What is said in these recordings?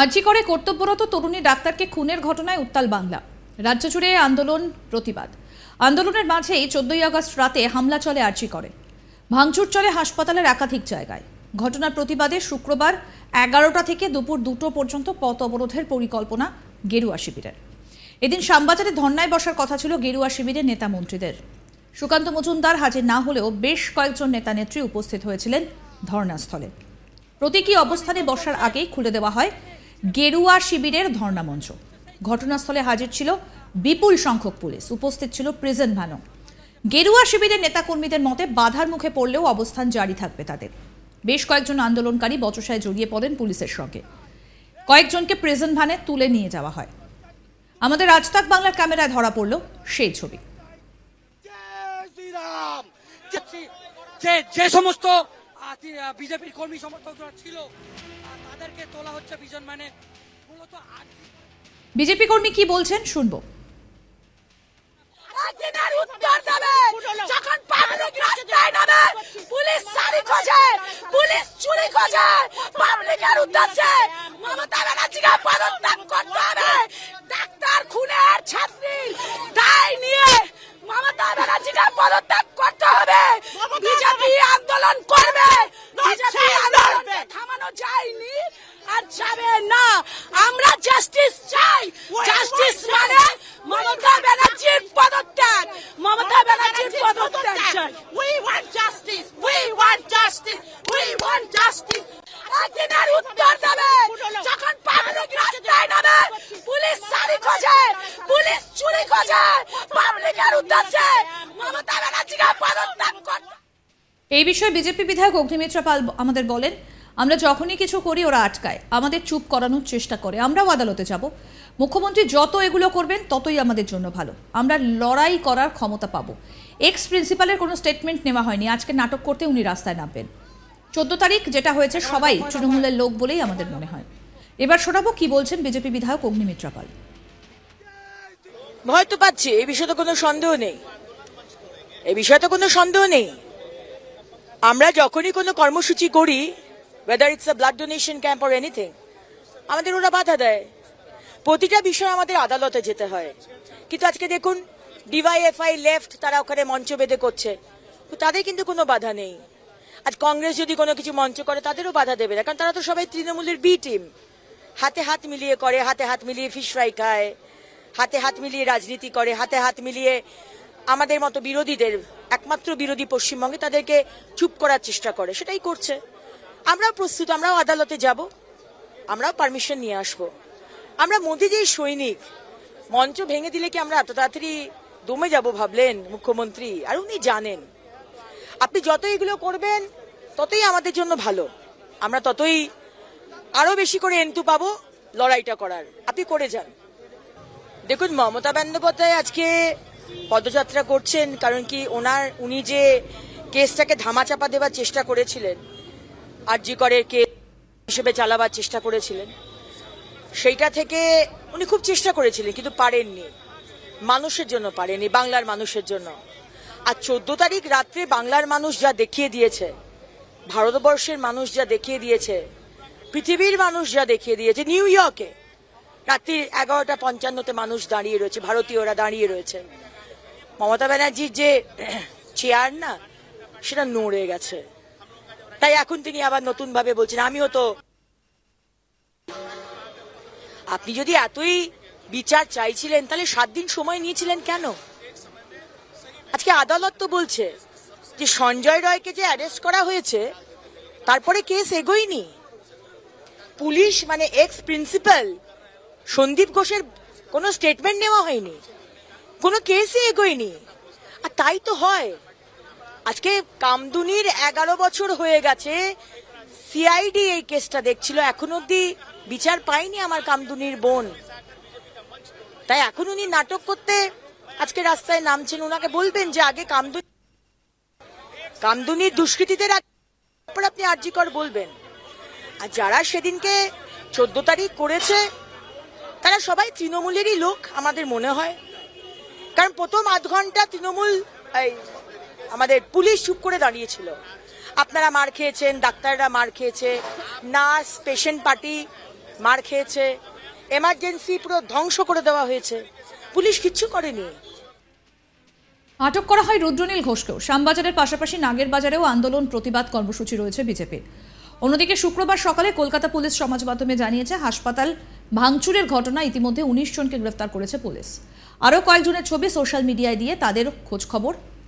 আর্জি করে কর্তব্যরত তরুণী ডাক্তারকে খুনের ঘটনায় উত্তাল বাংলা রাজ্য জুড়ে আন্দোলন প্রতিবাদ আন্দোলনের মাঝেই চোদ্দই আগস্ট রাতে হামলা চলে আর্জি করে ভাঙচুর চলে হাসপাতালের একাধিক জায়গায় ঘটনার প্রতিবাদে শুক্রবার এগারোটা থেকে দুপুর দুটো পর্যন্ত পথ অবরোধের পরিকল্পনা গেরুয়া শিবিরের এদিন শ্যামবাজারে ধর্নায় বসার কথা ছিল গেরুয়া শিবিরের নেতা মন্ত্রীদের সুকান্ত মজুমদার হাজির না হলেও বেশ কয়েকজন নেতা নেত্রী উপস্থিত হয়েছিলেন ধর্নাস্থলে প্রতীকী অবস্থানে বসার আগেই খুলে দেওয়া হয় গেরুয়া শিবিরের ধর্ণামঞ্চ ঘটনাস্থলে হাজির ছিল বিপুল সংখ্যক পুলিশ উপস্থিত ছিল প্রিজন ভ্যানো গেরুয়া শিবিরের নেতাকর্মীদের মতে বাধার মুখে পড়লেও অবস্থান জারি থাকবে তাদের বেশ কয়েকজন আন্দোলনকারী বচসায় জড়িয়ে পড়েন পুলিশের সঙ্গে কয়েকজনকে প্রেজেন্ট ভ্যানে তুলে নিয়ে যাওয়া হয় আমাদের রাজতাক বাংলার ক্যামেরায় ধরা পড়ল সেই ছবি যে সমস্ত বিজেপির কর্মী সমর্থকরা ছিল তাদেরকে তোলা হচ্ছে বিজন মানে মূলত বিজেপি কর্মী কি বলছেন শুনবো পুলিশ পুলিশ চুরি খোঁজে পাবলিকের উদ্দেশ্যে মমতা ব্যানার্জিকে পদত্যাগ করতে হবে যাবে না আমরা জাস্টিস চাই জাস্টিস মানে মমতা ব্যানার্জির পদত্যাগ মমতা ব্যানার্জির পদত্যাগ চাই we want justice we want justice we want justice একদিনের উত্তর দেবে যখন পাবলিক রাস্তায় নামে পুলিশ সারি খোঁজে পুলিশ চুরি খোঁজে পাবলিকের উদ্দেশ্যে মমতা ব্যানার্জিকে পদত্যাগ করতে এই বিষয়ে বিজেপি বিধায়ক অগ্নিমিত্রা পাল আমাদের বলেন আমরা যখনই কিছু করি ওরা আটকায় আমাদের চুপ করানোর চেষ্টা করে আমরাও আদালতে যাব মুখ্যমন্ত্রী যত এগুলো করবেন ততই আমাদের জন্য ভালো আমরা লড়াই করার ক্ষমতা পাবো এক্স প্রিন্সিপালের কোনো স্টেটমেন্ট নেওয়া হয়নি আজকে নাটক করতে উনি রাস্তায় নামবেন চোদ্দ তারিখ যেটা হয়েছে সবাই তৃণমূলের লোক বলেই আমাদের মনে হয় এবার শোনাবো কি বলছেন বিজেপি বিধায়ক অগ্নিমিত্রা পাল ভয় তো পাচ্ছি এ বিষয়ে তো কোনো সন্দেহ নেই এ বিষয়ে তো কোনো সন্দেহ নেই আমরা যখনই কোনো কর্মসূচি করি whether it's a blood donation camp or anything আমাদের ওরা বাধা দেয় প্রতিটা বিষয়ে আমাদের আদালতে যেতে হয় কিন্তু আজকে দেখুন ডিওয়াইএফআই লেফট তারা ওখানে মঞ্চ বেঁধে করছে তাদের কিন্তু কোনো বাধা নেই আজ কংগ্রেস যদি কোনো কিছু মঞ্চ করে তাদেরও বাধা দেবে না কারণ তারা তো সবাই তৃণমূলের বি টিম হাতে হাত মিলিয়ে করে হাতে হাত মিলিয়ে ফিশ ফ্রাই খায় হাতে হাত মিলিয়ে রাজনীতি করে হাতে হাত মিলিয়ে আমাদের মতো বিরোধীদের একমাত্র বিরোধী পশ্চিমবঙ্গে তাদেরকে চুপ করার চেষ্টা করে সেটাই করছে আমরাও প্রস্তুত আমরাও আদালতে যাব আমরাও পারমিশন নিয়ে আসব আমরা মোদিজির সৈনিক মঞ্চ ভেঙে দিলে কি আমরা এত তাড়াতাড়ি দমে যাব ভাবলেন মুখ্যমন্ত্রী আর উনি জানেন আপনি যত এগুলো করবেন ততই আমাদের জন্য ভালো আমরা ততই আরও বেশি করে এন্টু পাবো লড়াইটা করার আপনি করে যান দেখুন মমতা বন্দ্যোপাধ্যায় আজকে পদযাত্রা করছেন কারণ কি ওনার উনি যে কেসটাকে ধামাচাপা দেওয়ার চেষ্টা করেছিলেন করের কে হিসেবে চালাবার চেষ্টা করেছিলেন সেইটা থেকে উনি খুব চেষ্টা করেছিলেন কিন্তু পারেননি মানুষের জন্য পারেনি বাংলার মানুষের জন্য আর চোদ্দ তারিখ রাত্রে বাংলার মানুষ যা দেখিয়ে দিয়েছে ভারতবর্ষের মানুষ যা দেখিয়ে দিয়েছে পৃথিবীর মানুষ যা দেখিয়ে দিয়েছে নিউ ইয়র্কে রাত্রি এগারোটা পঞ্চান্নতে মানুষ দাঁড়িয়ে রয়েছে ভারতীয়রা দাঁড়িয়ে রয়েছে মমতা ব্যানার্জির যে চেয়ার না সেটা নড়ে গেছে তাই এখন তিনি আবার নতুনভাবে বলছেন আমিও তো আপনি যদি এতই বিচার চাইছিলেন তাহলে সাত দিন সময় নিয়েছিলেন কেন আজকে আদালত তো বলছে যে সঞ্জয় রয়কে যে অ্যারেস্ট করা হয়েছে তারপরে কেস এগোয়নি পুলিশ মানে এক্স প্রিন্সিপাল সন্দীপ ঘোষের কোনো স্টেটমেন্ট নেওয়া হয়নি কোনো কেসই এগোয়নি আর তাই তো হয় আজকে কামদুনির এগারো বছর হয়ে গেছে সিআইডি এই কেসটা দেখছিল এখন অব্দি বিচার পায়নি আমার কামদুনির বোন তাই এখন উনি নাটক করতে আজকে রাস্তায় নামছেন ওনাকে বলবেন যে আগে কামদুনি কামদুনির দুষ্কৃতীদের তারপর আপনি আরজিকর বলবেন আর যারা সেদিনকে চোদ্দ তারিখ করেছে তারা সবাই তৃণমূলেরই লোক আমাদের মনে হয় কারণ প্রথম আধ ঘন্টা তৃণমূল আমাদের পুলিশ চুপ করে দাঁড়িয়েছিল আপনারা মার খেয়েছেন ডাক্তাররা মার খেয়েছে নার্স পেশেন্ট পার্টি মার খেয়েছে এমার্জেন্সি পুরো ধ্বংস করে দেওয়া হয়েছে পুলিশ কিচ্ছু করেনি আটক করা হয় রুদ্রনীল ঘোষকেও শ্যামবাজারের পাশাপাশি নাগের বাজারেও আন্দোলন প্রতিবাদ কর্মসূচি রয়েছে বিজেপির অন্যদিকে শুক্রবার সকালে কলকাতা পুলিশ সমাজ মাধ্যমে জানিয়েছে হাসপাতাল ভাঙচুরের ঘটনা ইতিমধ্যে উনিশ জনকে গ্রেফতার করেছে পুলিশ আরও কয়েকজনের ছবি সোশ্যাল মিডিয়ায় দিয়ে তাদের খোঁজখবর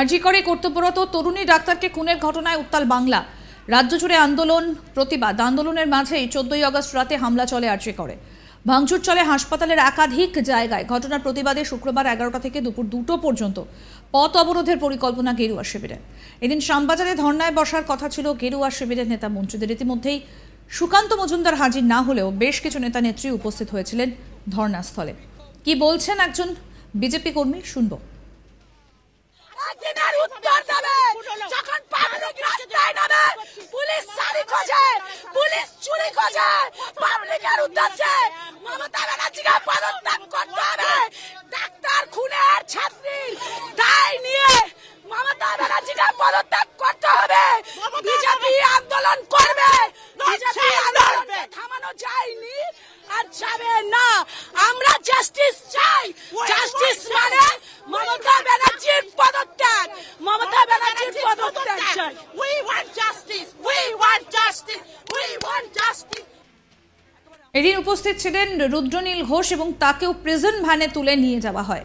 আরজি করে কর্তব্যরত তরুণী ডাক্তারকে খুনের ঘটনায় উত্তাল বাংলা রাজ্য জুড়ে আন্দোলন প্রতিবাদ আন্দোলনের মাঝেই চোদ্দই আগস্ট রাতে হামলা চলে আরজি করে ভাঙচুর চলে হাসপাতালের একাধিক জায়গায় ঘটনার প্রতিবাদে শুক্রবার এগারোটা থেকে দুপুর দুটো পর্যন্ত পথ অবরোধের পরিকল্পনা গেরুয়া শিবিরের এদিন শ্যামবাজারে ধর্নায় বসার কথা ছিল গেরুয়া শিবিরের নেতা মন্ত্রীদের ইতিমধ্যেই সুকান্ত মজুমদার হাজির না হলেও বেশ কিছু নেতা নেত্রী উপস্থিত হয়েছিলেন ধর্নাস্থলে কি বলছেন একজন বিজেপি কর্মী শুনবো দিনের উত্তর দেবে যখন পাবলিক রাস্তায় নামে পুলিশ সারি খোঁজে পুলিশ চুরি খোঁজে পাবলিকের উদ্দেশ্যে মমতা ব্যানার্জিকে পদত্যাগ করতে হবে ডাক্তার খুনের ছাত্রী দায় নিয়ে মমতা ব্যানার্জিকে পদত্যাগ back. We want justice. We want justice. We want justice. এদিন উপস্থিত ছিলেন রুদ্রনীল ঘোষ এবং তাকেও প্রেজেন্ট ভ্যানে তুলে নিয়ে যাওয়া হয়